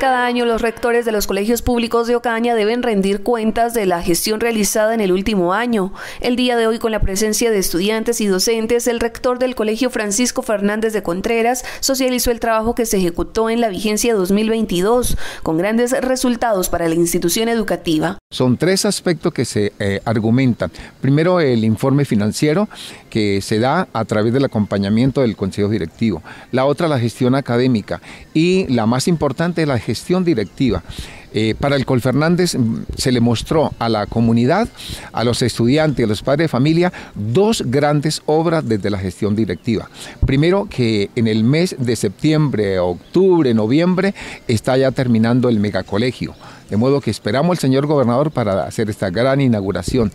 Cada año los rectores de los colegios públicos de Ocaña deben rendir cuentas de la gestión realizada en el último año. El día de hoy, con la presencia de estudiantes y docentes, el rector del Colegio Francisco Fernández de Contreras socializó el trabajo que se ejecutó en la vigencia 2022, con grandes resultados para la institución educativa. Son tres aspectos que se eh, argumentan. Primero, el informe financiero que se da a través del acompañamiento del Consejo Directivo. La otra, la gestión académica. Y la más importante, la gestión directiva. Eh, para el Col Fernández mm, se le mostró a la comunidad, a los estudiantes, a los padres de familia, dos grandes obras desde la gestión directiva. Primero, que en el mes de septiembre, octubre, noviembre, está ya terminando el megacolegio. De modo que esperamos al señor gobernador para hacer esta gran inauguración.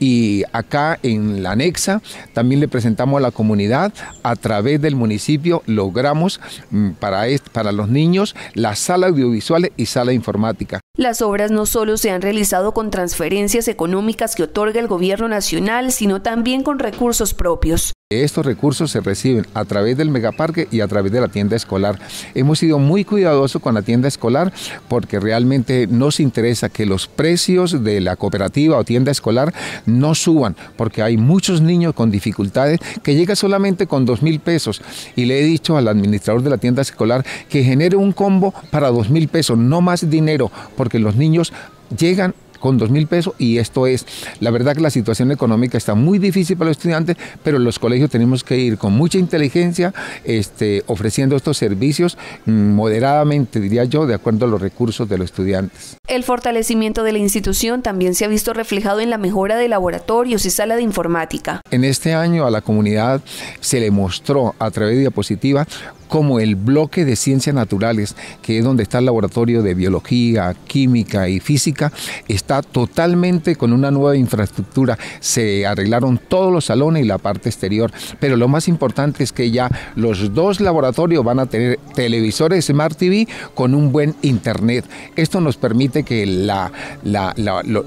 Y acá en la anexa también le presentamos a la comunidad, a través del municipio logramos mm, para, para los niños la sala audiovisual y sala informática. Las obras no solo se han realizado con transferencias económicas que otorga el gobierno nacional, sino también con recursos propios. Estos recursos se reciben a través del megaparque y a través de la tienda escolar. Hemos sido muy cuidadosos con la tienda escolar porque realmente nos interesa que los precios de la cooperativa o tienda escolar no suban porque hay muchos niños con dificultades que llegan solamente con dos mil pesos y le he dicho al administrador de la tienda escolar que genere un combo para dos mil pesos, no más dinero porque los niños llegan con dos mil pesos y esto es, la verdad que la situación económica está muy difícil para los estudiantes, pero los colegios tenemos que ir con mucha inteligencia este, ofreciendo estos servicios mm, moderadamente, diría yo, de acuerdo a los recursos de los estudiantes. El fortalecimiento de la institución también se ha visto reflejado en la mejora de laboratorios y sala de informática. En este año a la comunidad se le mostró a través de diapositiva como el bloque de ciencias naturales, que es donde está el laboratorio de biología, química y física, está totalmente con una nueva infraestructura. Se arreglaron todos los salones y la parte exterior. Pero lo más importante es que ya los dos laboratorios van a tener televisores Smart TV con un buen Internet. Esto nos permite que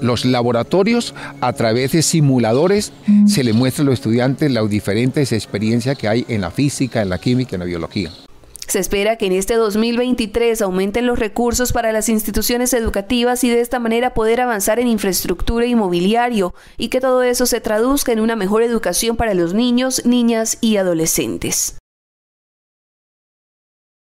los laboratorios, a través de simuladores, mm. se le muestre a los estudiantes las diferentes experiencias que hay en la física, en la química, en la biología. Se espera que en este 2023 aumenten los recursos para las instituciones educativas y de esta manera poder avanzar en infraestructura y y que todo eso se traduzca en una mejor educación para los niños, niñas y adolescentes.